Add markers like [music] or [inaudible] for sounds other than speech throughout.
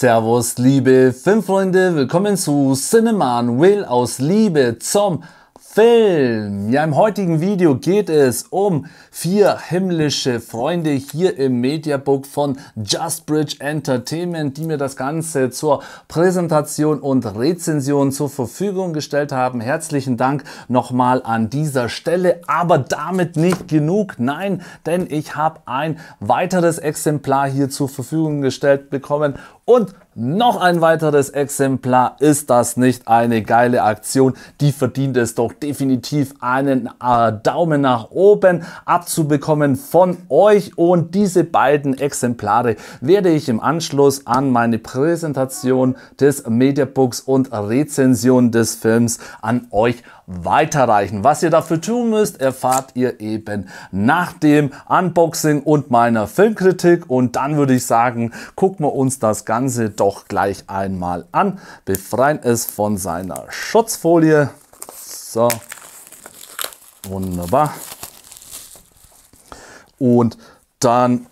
Servus, liebe Filmfreunde, willkommen zu Cinema Will aus Liebe zum Film. Ja, im heutigen Video geht es um vier himmlische Freunde hier im Mediabook von Just Bridge Entertainment, die mir das Ganze zur Präsentation und Rezension zur Verfügung gestellt haben. Herzlichen Dank nochmal an dieser Stelle. Aber damit nicht genug, nein, denn ich habe ein weiteres Exemplar hier zur Verfügung gestellt bekommen und noch ein weiteres Exemplar. Ist das nicht eine geile Aktion? Die verdient es doch definitiv einen äh, Daumen nach oben abzubekommen von euch. Und diese beiden Exemplare werde ich im Anschluss an meine Präsentation des Mediabooks und Rezension des Films an euch weiterreichen. Was ihr dafür tun müsst, erfahrt ihr eben nach dem Unboxing und meiner Filmkritik. Und dann würde ich sagen, gucken wir uns das Ganze doch gleich einmal an. Befreien es von seiner Schutzfolie. So, wunderbar. Und dann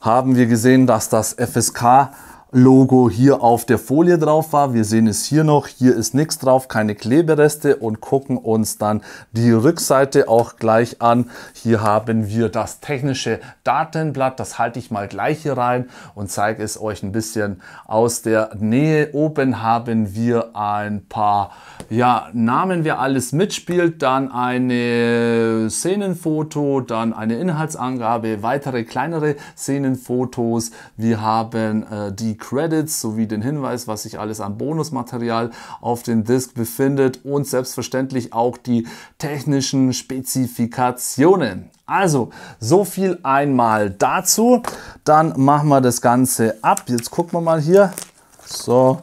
haben wir gesehen, dass das FSK Logo hier auf der Folie drauf war. Wir sehen es hier noch, hier ist nichts drauf, keine Klebereste und gucken uns dann die Rückseite auch gleich an. Hier haben wir das technische Datenblatt, das halte ich mal gleich hier rein und zeige es euch ein bisschen aus der Nähe. Oben haben wir ein paar ja, Namen, wer alles mitspielt, dann eine Szenenfoto, dann eine Inhaltsangabe, weitere kleinere Szenenfotos. Wir haben äh, die Credits sowie den Hinweis, was sich alles an Bonusmaterial auf dem Disk befindet und selbstverständlich auch die technischen Spezifikationen. Also, so viel einmal dazu. Dann machen wir das Ganze ab. Jetzt gucken wir mal hier. So,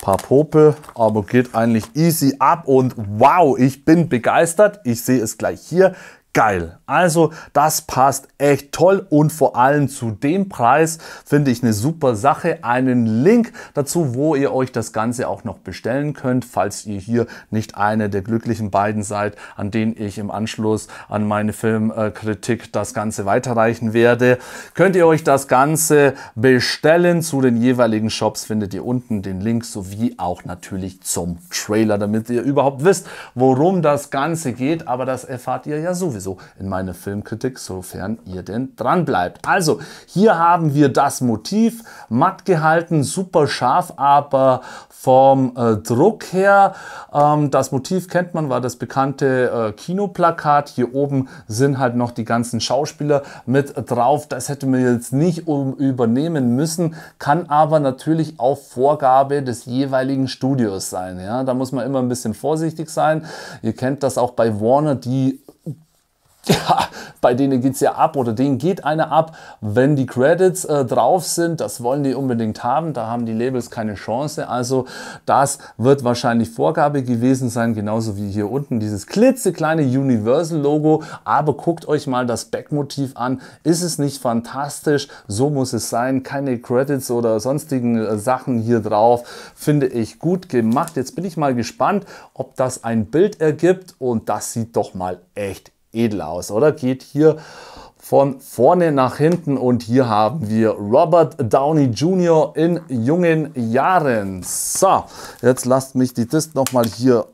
paar Popel, aber geht eigentlich easy ab und wow, ich bin begeistert. Ich sehe es gleich hier geil. Also das passt echt toll und vor allem zu dem Preis finde ich eine super Sache. Einen Link dazu, wo ihr euch das Ganze auch noch bestellen könnt, falls ihr hier nicht einer der glücklichen beiden seid, an denen ich im Anschluss an meine Filmkritik das Ganze weiterreichen werde. Könnt ihr euch das Ganze bestellen. Zu den jeweiligen Shops findet ihr unten den Link sowie auch natürlich zum Trailer, damit ihr überhaupt wisst, worum das Ganze geht. Aber das erfahrt ihr ja sowieso sowieso in meine Filmkritik, sofern ihr denn dran bleibt. Also, hier haben wir das Motiv, matt gehalten, super scharf, aber vom äh, Druck her, ähm, das Motiv kennt man, war das bekannte äh, Kinoplakat. Hier oben sind halt noch die ganzen Schauspieler mit drauf. Das hätte man jetzt nicht um übernehmen müssen, kann aber natürlich auch Vorgabe des jeweiligen Studios sein. Ja? Da muss man immer ein bisschen vorsichtig sein. Ihr kennt das auch bei Warner, die [laughs] ja, bei denen geht's ja ab oder denen geht einer ab, wenn die Credits äh, drauf sind. Das wollen die unbedingt haben. Da haben die Labels keine Chance. Also das wird wahrscheinlich Vorgabe gewesen sein, genauso wie hier unten dieses klitzekleine Universal-Logo. Aber guckt euch mal das Backmotiv an. Ist es nicht fantastisch? So muss es sein. Keine Credits oder sonstigen äh, Sachen hier drauf. Finde ich gut gemacht. Jetzt bin ich mal gespannt, ob das ein Bild ergibt. Und das sieht doch mal echt edel aus, oder? Geht hier von vorne nach hinten und hier haben wir Robert Downey Jr. in jungen Jahren. So, jetzt lasst mich die Disc nochmal hier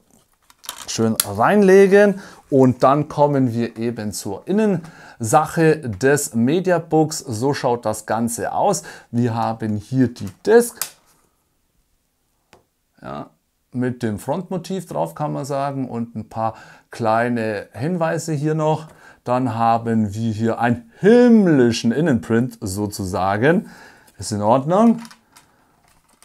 schön reinlegen und dann kommen wir eben zur Innensache des Mediabooks. So schaut das Ganze aus. Wir haben hier die Disk. Ja, mit dem Frontmotiv drauf, kann man sagen, und ein paar kleine Hinweise hier noch. Dann haben wir hier einen himmlischen Innenprint sozusagen. Ist in Ordnung.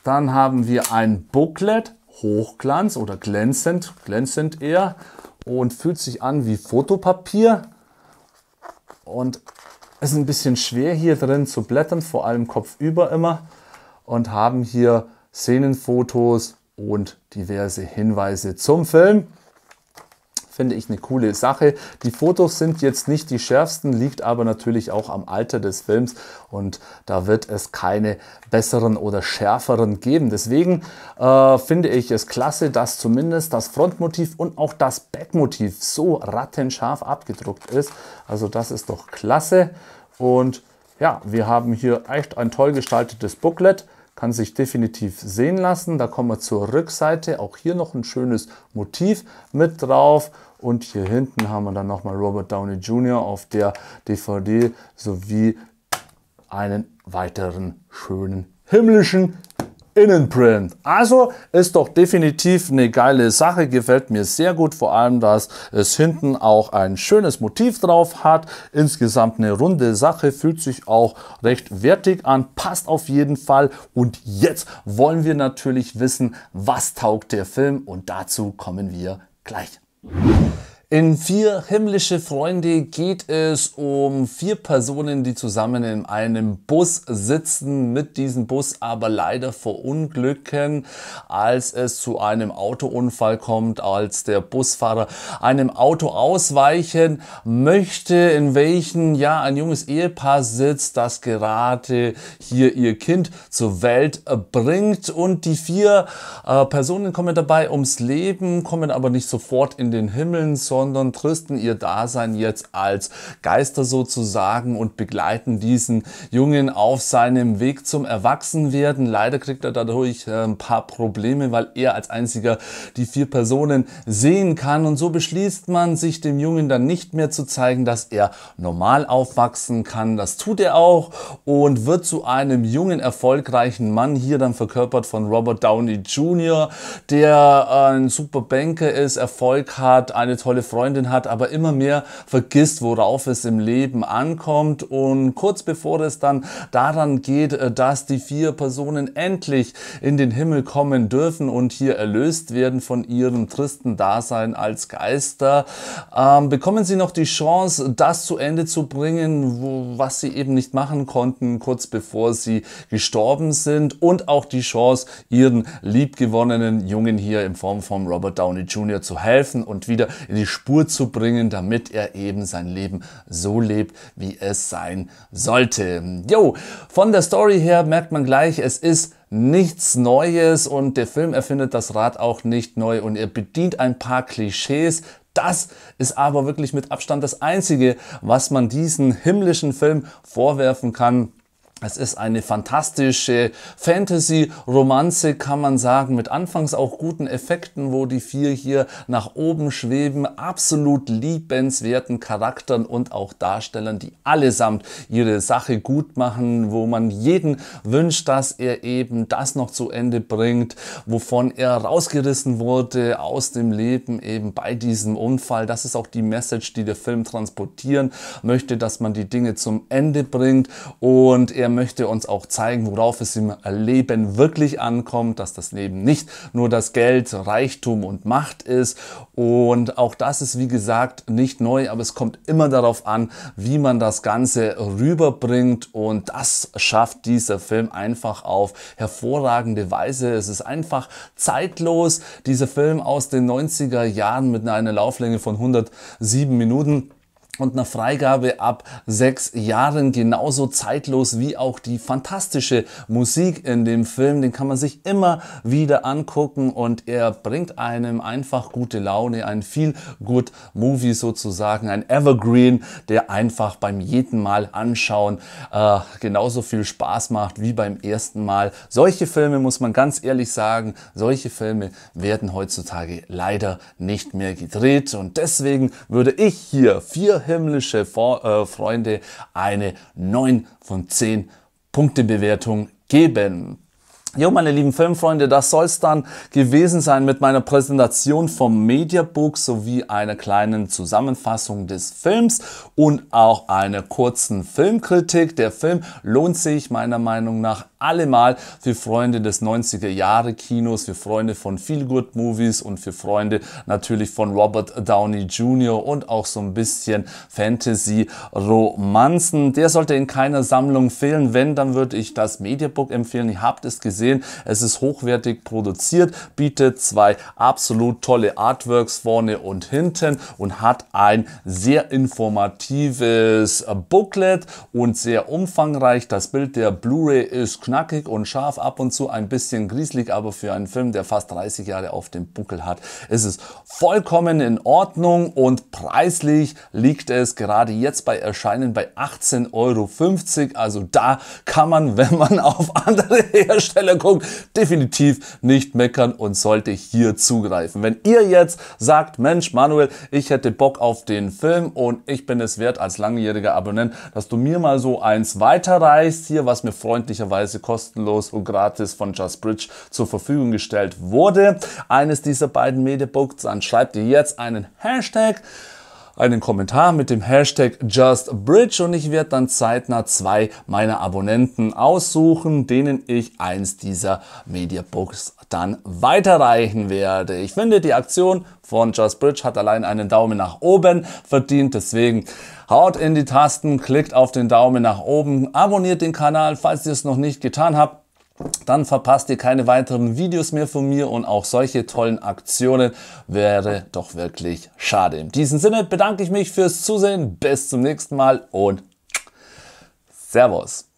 Dann haben wir ein Booklet, Hochglanz oder glänzend, glänzend eher und fühlt sich an wie Fotopapier. Und ist ein bisschen schwer hier drin zu blättern, vor allem kopfüber immer. Und haben hier Szenenfotos, und diverse Hinweise zum Film. Finde ich eine coole Sache. Die Fotos sind jetzt nicht die schärfsten, liegt aber natürlich auch am Alter des Films und da wird es keine besseren oder schärferen geben. Deswegen äh, finde ich es klasse, dass zumindest das Frontmotiv und auch das Backmotiv so rattenscharf abgedruckt ist. Also das ist doch klasse und ja, wir haben hier echt ein toll gestaltetes Booklet kann sich definitiv sehen lassen. Da kommen wir zur Rückseite. Auch hier noch ein schönes Motiv mit drauf. Und hier hinten haben wir dann nochmal Robert Downey Jr. auf der DVD sowie einen weiteren schönen himmlischen Innenprint. Also ist doch definitiv eine geile Sache, gefällt mir sehr gut, vor allem, dass es hinten auch ein schönes Motiv drauf hat. Insgesamt eine runde Sache, fühlt sich auch recht wertig an, passt auf jeden Fall. Und jetzt wollen wir natürlich wissen, was taugt der Film und dazu kommen wir gleich. In vier himmlische Freunde geht es um vier Personen, die zusammen in einem Bus sitzen, mit diesem Bus aber leider verunglücken, als es zu einem Autounfall kommt, als der Busfahrer einem Auto ausweichen möchte, in welchen ja ein junges Ehepaar sitzt, das gerade hier ihr Kind zur Welt bringt und die vier äh, Personen kommen dabei ums Leben, kommen aber nicht sofort in den Himmel, sondern sondern trösten ihr Dasein jetzt als Geister sozusagen und begleiten diesen Jungen auf seinem Weg zum Erwachsenwerden. Leider kriegt er dadurch äh, ein paar Probleme, weil er als einziger die vier Personen sehen kann. Und so beschließt man, sich dem Jungen dann nicht mehr zu zeigen, dass er normal aufwachsen kann. Das tut er auch und wird zu einem jungen, erfolgreichen Mann, hier dann verkörpert von Robert Downey Jr., der äh, ein super Banker ist, Erfolg hat, eine tolle Freundin hat, aber immer mehr vergisst, worauf es im Leben ankommt. Und kurz bevor es dann daran geht, äh, dass die vier Personen endlich in den Himmel kommen dürfen und hier erlöst werden von ihrem tristen Dasein als Geister, ähm, bekommen sie noch die Chance, das zu Ende zu bringen, wo, was sie eben nicht machen konnten, kurz bevor sie gestorben sind und auch die Chance, ihren liebgewonnenen Jungen hier in Form von Robert Downey Jr. zu helfen und wieder in die Spur zu bringen, damit er eben sein Leben so lebt, wie es sein sollte. Jo, von der Story her merkt man gleich, es ist nichts Neues und der Film erfindet das Rad auch nicht neu und er bedient ein paar Klischees, das ist aber wirklich mit Abstand das Einzige, was man diesen himmlischen Film vorwerfen kann. Es ist eine fantastische Fantasy-Romanze, kann man sagen, mit anfangs auch guten Effekten, wo die vier hier nach oben schweben, absolut liebenswerten Charakteren und auch Darstellern, die allesamt ihre Sache gut machen, wo man jeden wünscht, dass er eben das noch zu Ende bringt, wovon er rausgerissen wurde aus dem Leben eben bei diesem Unfall. Das ist auch die Message, die der Film transportieren möchte, dass man die Dinge zum Ende bringt und er er möchte uns auch zeigen, worauf es im Leben wirklich ankommt, dass das Leben nicht nur das Geld, Reichtum und Macht ist. Und auch das ist, wie gesagt, nicht neu, aber es kommt immer darauf an, wie man das Ganze rüberbringt. Und das schafft dieser Film einfach auf hervorragende Weise. Es ist einfach zeitlos. Dieser Film aus den 90er Jahren mit einer Lauflänge von 107 Minuten und eine Freigabe ab sechs Jahren genauso zeitlos wie auch die fantastische Musik in dem Film. Den kann man sich immer wieder angucken und er bringt einem einfach gute Laune, ein viel good Movie sozusagen, ein Evergreen, der einfach beim jeden Mal anschauen äh, genauso viel Spaß macht wie beim ersten Mal. Solche Filme muss man ganz ehrlich sagen, solche Filme werden heutzutage leider nicht mehr gedreht und deswegen würde ich hier vier himmlische äh, Freunde eine 9 von 10 Punktebewertung geben. Jo, meine lieben Filmfreunde, das soll es dann gewesen sein mit meiner Präsentation vom Mediabook sowie einer kleinen Zusammenfassung des Films und auch einer kurzen Filmkritik. Der Film lohnt sich meiner Meinung nach allemal für Freunde des 90er Jahre Kinos, für Freunde von Feel Good Movies und für Freunde natürlich von Robert Downey Jr. und auch so ein bisschen Fantasy Romanzen. Der sollte in keiner Sammlung fehlen. Wenn, dann würde ich das Mediabook empfehlen. Ihr habt es gesehen gesehen. Es ist hochwertig produziert, bietet zwei absolut tolle Artworks vorne und hinten und hat ein sehr informatives Booklet und sehr umfangreich. Das Bild der Blu-ray ist knackig und scharf, ab und zu ein bisschen grieselig, aber für einen Film, der fast 30 Jahre auf dem Buckel hat, ist es vollkommen in Ordnung und preislich liegt es gerade jetzt bei Erscheinen bei 18,50 Euro. Also da kann man, [laughs] wenn man auf andere Hersteller Einstellung definitiv nicht meckern und sollte hier zugreifen. Wenn ihr jetzt sagt, Mensch, Manuel, ich hätte Bock auf den Film und ich bin es wert als langjähriger Abonnent, dass du mir mal so eins weiterreichst hier, was mir freundlicherweise kostenlos und gratis von Just Bridge zur Verfügung gestellt wurde. Eines dieser beiden Media dann schreibt ihr jetzt einen Hashtag einen Kommentar mit dem Hashtag JustBridge und ich werde dann zeitnah zwei meiner Abonnenten aussuchen, denen ich eins dieser Mediabooks dann weiterreichen werde. Ich finde, die Aktion von JustBridge hat allein einen Daumen nach oben verdient, deswegen haut in die Tasten, klickt auf den Daumen nach oben, abonniert den Kanal, falls ihr es noch nicht getan habt dann verpasst ihr keine weiteren Videos mehr von mir und auch solche tollen Aktionen wäre doch wirklich schade. In diesem Sinne bedanke ich mich fürs Zusehen. Bis zum nächsten Mal und Servus.